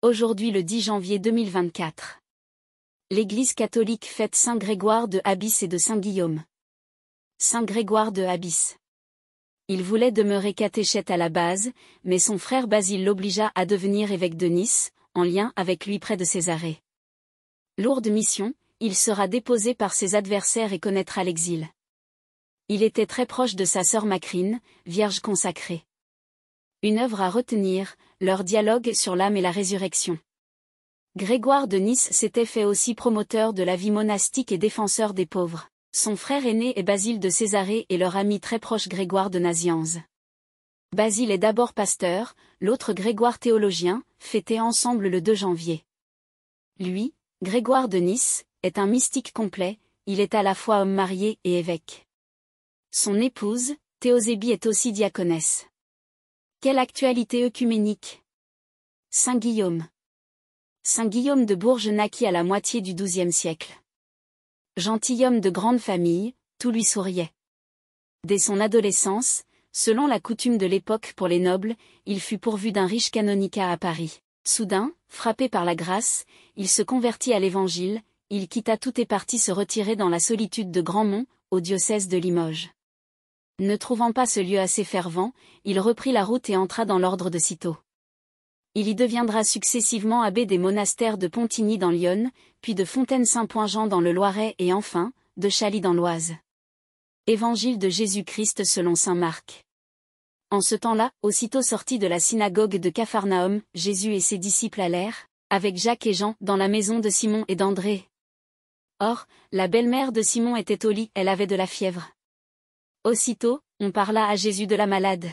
Aujourd'hui le 10 janvier 2024. L'Église catholique fête Saint Grégoire de Abyss et de Saint Guillaume. Saint Grégoire de Abysse Il voulait demeurer catéchète à la base, mais son frère Basile l'obligea à devenir évêque de Nice, en lien avec lui près de Césarée. Lourde mission, il sera déposé par ses adversaires et connaîtra l'exil. Il était très proche de sa sœur Macrine, vierge consacrée. Une œuvre à retenir, leur dialogue sur l'âme et la résurrection. Grégoire de Nice s'était fait aussi promoteur de la vie monastique et défenseur des pauvres. Son frère aîné est Basile de Césarée et leur ami très proche Grégoire de Nazianze. Basile est d'abord pasteur, l'autre Grégoire théologien, fêté ensemble le 2 janvier. Lui, Grégoire de Nice, est un mystique complet, il est à la fois homme marié et évêque. Son épouse, Théosébie est aussi diaconesse. Quelle actualité œcuménique Saint Guillaume. Saint Guillaume de Bourges naquit à la moitié du XIIe siècle. Gentilhomme de grande famille, tout lui souriait. Dès son adolescence, selon la coutume de l'époque pour les nobles, il fut pourvu d'un riche canonicat à Paris. Soudain, frappé par la grâce, il se convertit à l'Évangile, il quitta tout et partit se retirer dans la solitude de Grandmont, au diocèse de Limoges. Ne trouvant pas ce lieu assez fervent, il reprit la route et entra dans l'ordre de Cîteaux. Il y deviendra successivement abbé des monastères de Pontigny dans l'Yonne, puis de Fontaine-Saint-Point-Jean dans le Loiret et enfin, de Chaly dans l'Oise. Évangile de Jésus-Christ selon saint Marc. En ce temps-là, aussitôt sorti de la synagogue de Capharnaüm, Jésus et ses disciples allèrent, avec Jacques et Jean, dans la maison de Simon et d'André. Or, la belle-mère de Simon était au lit, elle avait de la fièvre. Aussitôt, on parla à Jésus de la malade.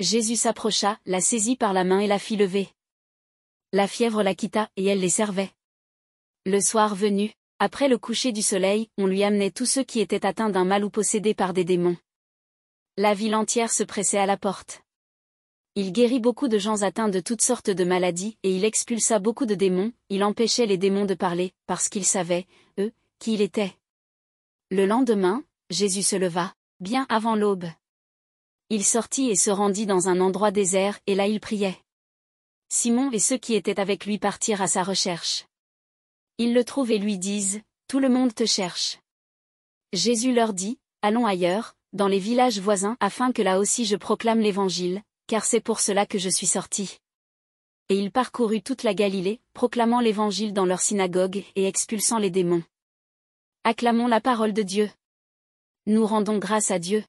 Jésus s'approcha, la saisit par la main et la fit lever. La fièvre la quitta, et elle les servait. Le soir venu, après le coucher du soleil, on lui amenait tous ceux qui étaient atteints d'un mal ou possédés par des démons. La ville entière se pressait à la porte. Il guérit beaucoup de gens atteints de toutes sortes de maladies, et il expulsa beaucoup de démons, il empêchait les démons de parler, parce qu'ils savaient, eux, qui il était. Le lendemain, Jésus se leva, Bien avant l'aube. Il sortit et se rendit dans un endroit désert, et là il priait. Simon et ceux qui étaient avec lui partirent à sa recherche. Ils le trouvent et lui disent, Tout le monde te cherche. Jésus leur dit, Allons ailleurs, dans les villages voisins, afin que là aussi je proclame l'Évangile, car c'est pour cela que je suis sorti. Et il parcourut toute la Galilée, proclamant l'Évangile dans leur synagogue et expulsant les démons. Acclamons la parole de Dieu. Nous rendons grâce à Dieu.